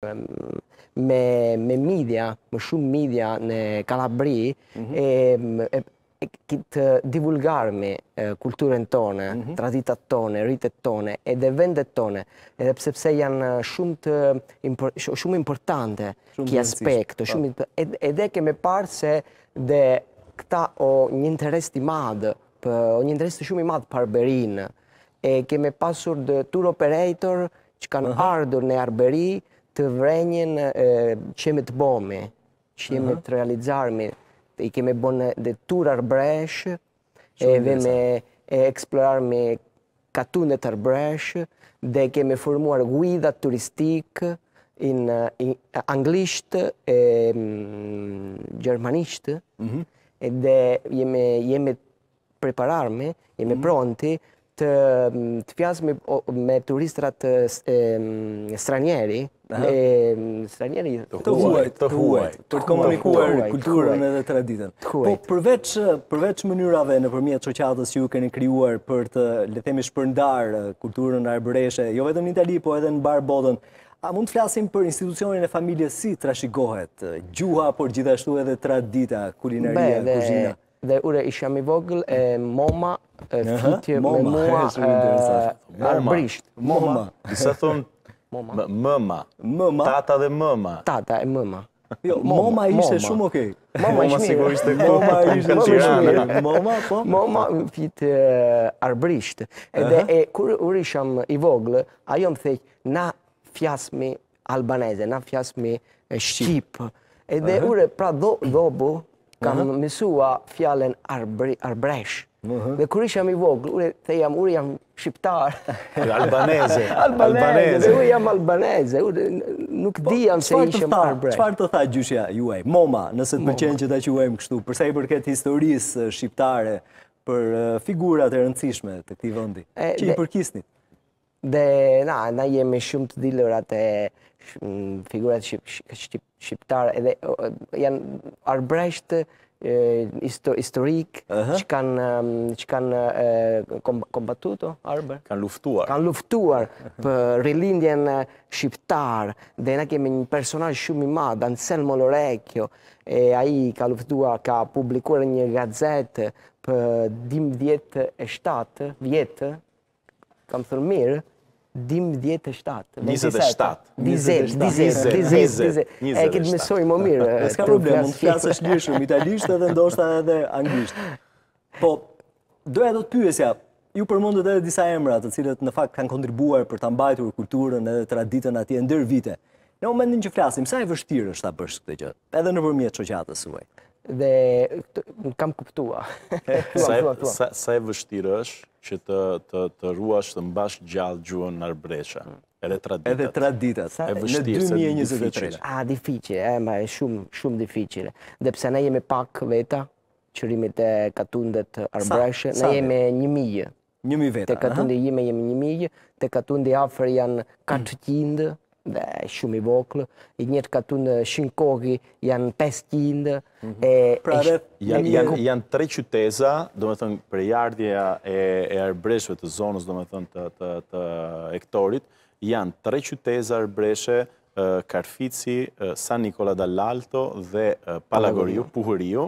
me me media, më shumë media në Kalabri mhm. e këtë divulgarmi kulturën tone, mhm. traditat tone, rritet tone, edhe vendet tone, edhe pse janë shumë të shumë importante kë aspekt, shumë po. edhe kemë parë se dhe këta o një interes të madh, o një interes të shumë i madh për E kemë pasur dhe tour operator që kanë ardhur në Arberi, të vrenjen që jemi të bomi, që të realizarmi, i kemi bënë dhe tur arbresh, e dhe me eksplorarmi katun dhe arbresh, dhe kemi formuar guidat turistikë, in anglisht, gjermanisht, mhm. dhe jemi prepararme, jemi mhm. pronti të pjasë me turistrat stranjeri, stranjeri të huajt, të huajt, për komunikuar kulturën edhe traditën. Po përveç mënyrave në përmjet qoqatës ju keni krijuar për të, le themi shpërndar kulturën arbëreshe, jo vetëm një tali, po edhe në barë bodën, a mund të flasim për institucionin e familje si trashëgohet gjuha, por gjithashtu edhe tradita, kulinaria, kuzhina? dhe ure isha mi vogl e moma fitje me mua arbrisht. Moma, disa thonë mëma, tata dhe mëma. Tata e mëma. Jo, moma ishte shumë okej. Moma ishte shumë okej. Moma po. fytje arbrisht. Edhe e kur ure isha mi vogl, ajo më thekë na fjasmi albaneze, na fjasmi shqipë. Edhe ure pra dhobu, kam mësua fjallën arbresh. Dhe kër isha mi voglë, ure të jam, ure jam shqiptar. Albaneze. Albaneze, ure jam albaneze. Nuk po, dijam se ishëm arbresh. Qëfar të tha gjyshja juaj? Moma, nëse të përqen që ta quajmë kështu, përsa i përket historisë shqiptare, për eh, figurat e rëndësishme të këti vëndi, që i përkisnit? Dhe na, na jemi shumë të dilur atë figurat shqiptare edhe janë arbresht historik që kanë që kanë kombatuto arbre kanë luftuar kanë luftuar për rilindjen shqiptar dhe na kemi një personaj shumë i madhë Ansel Molorekjo e aji ka luftuar ka publikuar një gazetë për dim djetë e shtatë vjetë kam thërë mirë, dim dhjetë 20, 20, 20, 20, 20, 20. E këtë mësoj më mirë. E ka problem, mund të fjasë është një italishtë edhe ndoshtë edhe anglishtë. Po, do e do të pyesja, ju përmondët edhe disa emrat të cilët në fakt kanë kontribuar për të mbajtur kulturën edhe traditën raditën ati e vite. Në momentin që flasim, sa e vështirë është ta bërshë këtë gjë, Edhe në përmjetë qoqatës, suaj dhe kam kuptua. Sa e vështirë është që të ruash të mbash gjallë gjuën në arbresha? Mm. Edhe tra ditat. E vështirë se dhe A, dificil, e ma e shumë, shumë e Dhe pse ne jemi pak veta, qërimit e katundet arbreshe, ne jemi një mijë. Një mijë veta. Te katundi jemi një mijë, te katundi afer janë 400, dhe shumë i voklë, i njëtë ka të në Shinkogi janë 500. Mhm. Pra rrët, janë tre qyteza, do me thënë, prejardhja e arbreshve të zonës, do me thënë, të ektorit, janë tre qyteza arbreshe, Karfici, San Nikola Dallalto dhe Palagorio, Puhurio,